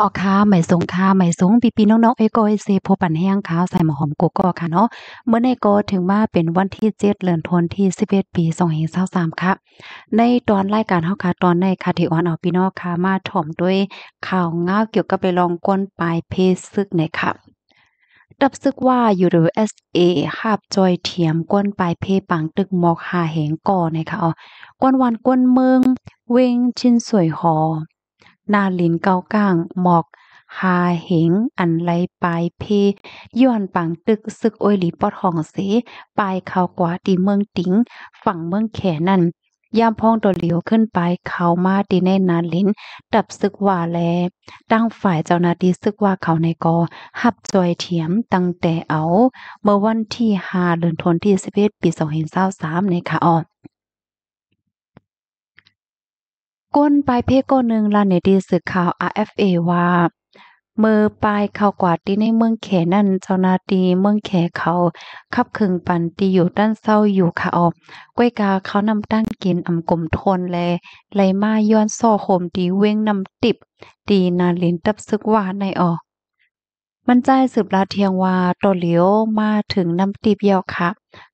ออกค่ะไม่สงค่ะไม่สงปีปีน้องๆเอ้ยก็เซพบปันแห้งคาะใส่หมอหอมกโก้ค่ะเนาะเมื่อในก้ถึงมาเป็นวันที่เจ็ดเลือนทันที่สิบเอ็ดปีสองเฮเศร้าสามค่ะ ในตอนรายการเฮาค่ะตอนในคาเทออนเอาปีนอค่ะมาถ่อมด้วยข่าวเงาเกี่ยวกับไปลองก้นปลายเพศซึกเนี่ยค่ะดับซึกว่ายูโรเอสเอหาบจอยเทียมก้นปลายเพปังตึกหมอกหาแหงก่อนะคะอ๋อก้นวันก้นเมืองเวงชินสวยหอมนาลินเกาก้างหมอกหาเหงอันไรปลายเพย้อนปังตึกซึกโอยหลีปอดห้องเสปลายเขากว่าตีเมืองติ๋งฝั่งเมืองแขนั่นยามพองตัวเหลียวขึ้นไปเขามาดีในนาลินดับซึกว่าแลตั้งฝ่ายเจ้านาดีซึกว่าเขาในกอหับจอยเถียมตั้งแต่เอา เมื่อวันที่หาเดือนทนที่สิบเอ็ดปีสองพันเศร้าสามในขาอ่อนก้นปลายเพก้นหนึ่งลาเนดีสืกข่าว RFA ว่าเมื่อปลายเขากว่าที่ในเมืองแขนั่น เจ้านาดีเมืองแขเขาขับคึงปันตีอยู่ด้านเศร้าอยู่ค่ะออกก้วยกาเขานำตั้งกินอำกลมทนแลไหลมาย้อนซ่อโคมตีเว้งนำติบตีนาลินตับซึกว่าในออกมันใจสืบลาเทียงว่าตอเหลียวมาถึงน้ำตีบยาวค่ะ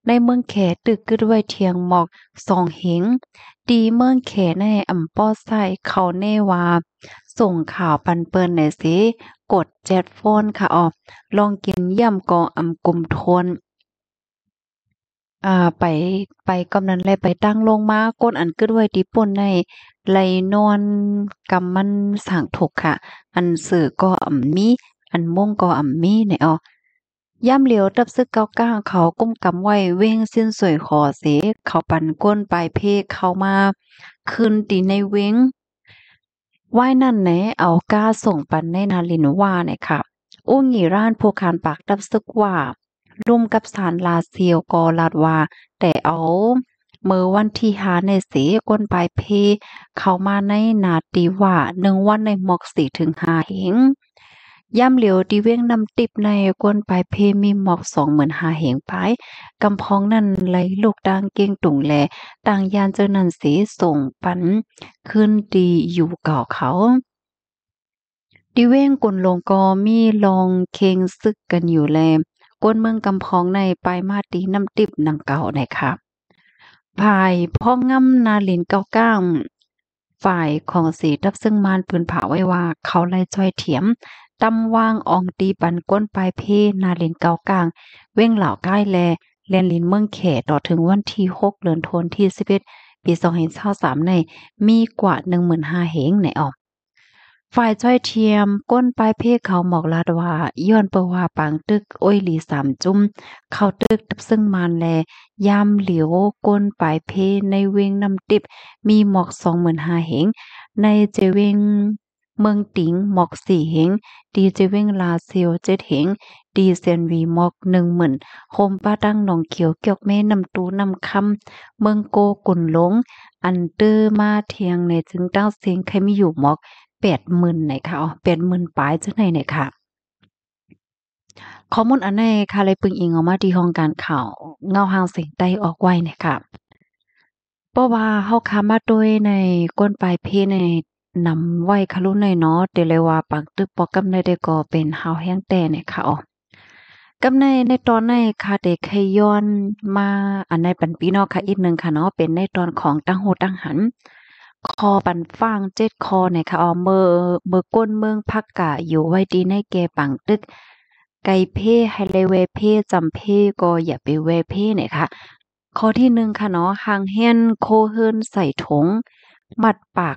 ในเมืองเขตึกกึดไว้เทียงหมอกสองหงดีเมืองเขในอ่ำป้อใส่เขาเนว่า ส่งข่าวปันเปิลไหนสิกดแจ็ดโฟนค่ะออก ลองกินย่ำกออ่ำกลุ่มทนอ่าไปไปกำนันเลยไปตั้งลงมาก้นอันกึดไว้ตีปุ่นในไรลนอนกำมันสั่งถกค่ะ อันสื่อก็มีอันม่งกออ่ำมีเนี่ยอ๋อย่ำเหลียวตับซึกเกาก้าเขากุ้มกำไว้เว้งสิ้นสวยขอเส เขาปั่นก้นปลายเพกเขามาคืนตีในเว้งว่ายนั่นไหนเอาก้าส่งปันในนาลินว่าเนี่ยค่ะอุ้งหีร้านผู้คานปากตับซึกว่าร่วมกับสารลาเซียวกอลาดว่าแต่เอาเมื่อวันที่หาในสีก้นปลายเพเขามาในนาตีว่าหนึ่งวันในหมกสี่ถึงหาเหงย่ำเหลียวดีเว้งนำติบในกวนปลายเพมีหมอกสองเหมือนหาเหงปลายกำพองนั่นไหลลูกดังเก่งตุ่งแล ต่างยานเจอนันสีส่งปันขึ้นดีอยู่เก่าเขาดิเว้งกุนลงกอมีลองเคงซึกกันอยู่แลกวนเมืองกำพองในปลายมาตีน้ำติบนังเก่าไหนค่ะภายพ่อง่ำนาลินเก้าก้างฝ่ายของสีดับซึ่งมานปืนเผาไว้ว่า เขาไล่จ้อยเถียมตำวางอองตีปันก้นปลาย เพนาเลนเกากลาง เว้งเหล่าใกล้ แลเลนลินเมืองแขต่อถึง วัน ที่6เดือนธันวาคมที่11ปี2ส2 3ใน มีกว่า15,000แหงในออก ฝ่ายจ้อย เทียมก้นปลาย เพ เขาหมอกลาดว่าย้อนประวาปางตึกอ้อยหลีสามจุ้ม เข้าตึกซึ่งมานแลยามเหลียวก้นปลายเพในเวงน้ำติบมีหมอกสองหมื่นห้าเหงในเจเวงเมืองติ๋งหมอกสี่เหงดีเจิวงลาเซียวเจ็ดเหงดีเซนวีหมอกหนึ่งหมื่นโฮมป้าดั้งหนองเขียวเกี่ยวเม่นำตูนำคำเมืองโกกุนหลง อันเตอร์มาเทียงในจึงเต้าเสียงใครไม่อยู่หมอกแปดหมื่นไหนคะอ๋อแปดหมื่นปลายจะไหนไหนค่ะข้อมูลอันในค่ะเลยปึงอิงออกมาที่ห้องการข่าวเงาหางเสียงใต้ออกไว้เนี่ยค่ะเพราะว่าเฮาคามาด้วยในก้นปลายเพในนำไไว้คลุในเนาะ เดลว่าปักตึกปอกกำในเด็ก็เป็นหาวแห้งแต่เนี่ยค่ะอ๋อกำในในตอนในคาเด็กย้อนมาอันในปันปีนอกค่ะอีกหนึ่งค่ะเนาะเป็นในตอนของตั้งโหตั้งหัน คอปันฟางเจ็ดคอเนี่ยค่ะอ๋อเมื่อเมื่อก้นเมืองพักกะ อยู่ไว้ดีในแกปังตึก ไก่เพ่ไฮเลเวเพ่จำเพ่ก็อย่าไปเวเพ่เนี่ยค่ะข้อที่หนึ่งค่ะเนาะหางเฮียนโคเฮินใส่ถงมัดปาก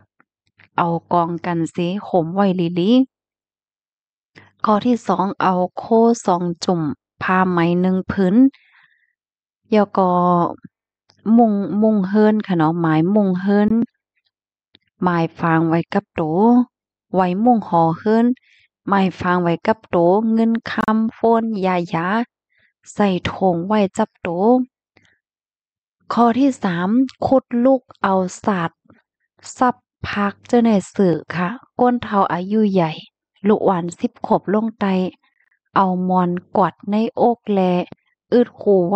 เอากองกันเสขมไวลีลีข้อที่สอง เอาโคสองจุ่มพาไหมหนึ่งพื้นยกอ มุงมุงเฮินค่ะเนาะหมายมุงเฮินหมายฟางไว้กับโตไว้มุงห่อเฮินหมายฟางไว้กับโตเงินคำโฟนยายาใส่ถงไว้จับโตข้อที่สามคุดลูกเอาสัตว์ซับพักเจ้าในสื่อค่ะก้นเทาอายุใหญ่ลุกหวานสิบขบลงไตเอามอนกอดในโอกแล อืดคูไหว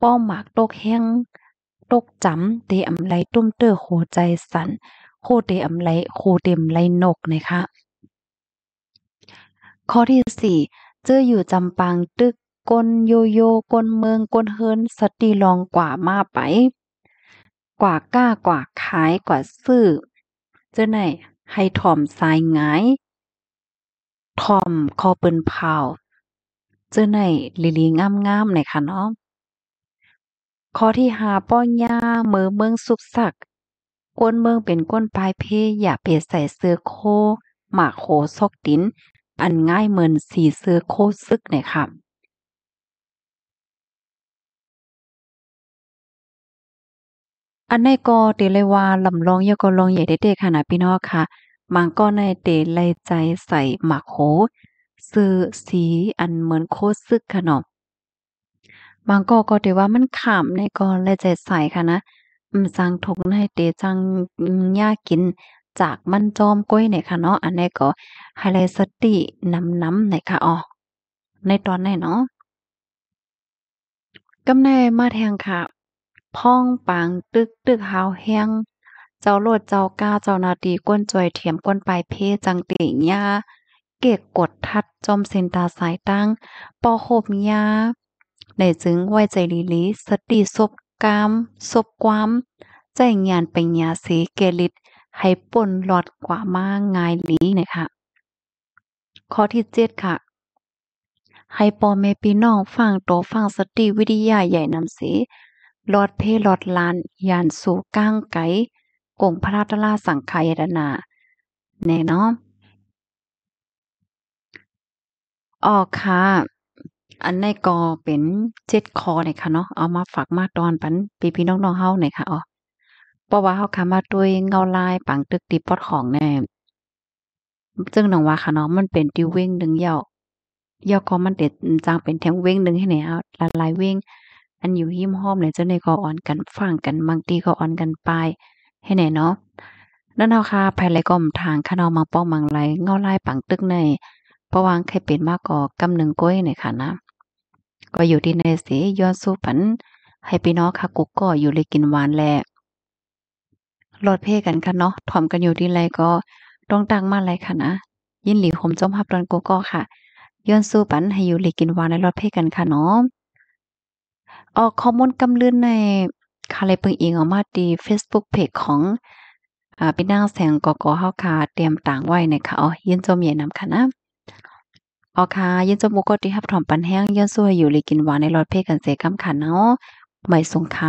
ป้อหมากตกแห้ง ตกจำเตียมไลตุ้มเตอโหใจสันโคเตียมไลโคเต็มไลนกนะคะ ข้อที่สี่เจออยู่จำปางตึกก้นโยโยก้นเมืองก้นเฮินสตีลองกว่ามาไป กว่ากล้ากว่าขายกว่าซื้อเจ้าไหนให้ถ่อมสายงายถ่อมคอเปิ้นเผาเจ้าไหนลิลีงามๆาน่อยค่ะเนาะข้อที่หาป้อนยาเมือเมืองสุกสักก้นเมืองเป็นก้นปลายเพ อย่าเปียใส่เสื้อโคหมากโคซอกดินอันง่ายเหมือนสีเสื้อโคซึกเนี่ยค่ะอันในก็เตเลวาลำลองเยกอลองใหญ่เด็กๆขนาดพี่น้องค่ะมังก็ในเตเลใจใส่หมักโหซื้อสีอันเหมือนโคซึกค่ะเนาะบางก็ก็เตว่ามันขามในก็ไลใจใส่ค่ะนะอืมสังทงในเตจังยากินจากมันจอมก้อยเนี่ยค่ะเนาะอันนี้ก็ไฮไลท์สติน้ำน้ำในค่ะอ๋อในตอนไหนเนาะกำแน่มาแทงค่ะพองปังตึกตึกหาวแห้ง เจ้าโลดเจ้าก้า เจ้านาดีก้นจอยเถียมก้นปลายเพจังติยา เกกกดทัดจอมเซนตาสายตั้ง ปอโคบยาในจึงไว้ใจลีลี สติศบกามศบความ ใจงานเป็นยาสีเกลิดให้ป่นหลอดกว่ามากง่ายลี นะคะข้อที่เจ็ดค่ะ ให้ปอเมปี่น้องฟังโตฟังสติวิทยาใหญ่นำสีลอดเพลอดลานยานสูก้างไกกงพระราตลาสังขายนาแน่นอนออกค่ะ อันในกอเป็นเจ็ดคอเนี่ยค่ะเนาะเอามาฝากมาตอนปันปีพี่น้องน้องเฮาเนี่ยค่ะอ๋อเพราะว่าเฮาค่ะมาด้วยเงาลายปังตึกตีปอดของแน่ซึ่งน้องว่าค่ะเนาะมันเป็นติวเว้งหนึ่งเยาะเยาะก็มันเด็ดจางเป็น แทงเว้งหนึ่งให้เนี่ยละลายเว้งอันอยู่หิมห้อมเนี่ยเจ้าในก็อ่อนกัน ฟังกันบางทีก็อ่อนกันไป ให้ไหนเนาะ นั่นเอาค่ะภายไรก็มทางข้านามังป้องมังไรเงาไล่ปังตึกในประวังใครเป็นมากก็กำหนึ่งก้อยในค่ะนะก็อยู่ที่ในสีย้อนสู้ฝัน ให้พี่น้องค่ะกุกก็อยู่เลยกินหวานแหละหลอดเพ่กันค่ะเนาะถ่อมกันอยู่ที่ไรก็ต้องตั้งมาไรค่ะนะ ยินหลีผมจมพับตอนกโก็ค่ะ ย้อนสู้ฝันให้อยู่เลยกินหวานในรอดเพ่กันค่ะเนาะออข้อมูลกำลืนในคาเลเปิงอิงออกมาดี Facebook Page ของ อ่าพี่นางแสงกอกอเฮาคา เตรียมต่างไว้นะคะอ๋อยินจมใหญ่นำค่ะนะอ๋อค่ะยินจมบุกติฮับถอมปันแห้งยินสวยอยู่ลีกินหวานในรอดเพจกันเสกํำขันเนาะไม่สงค่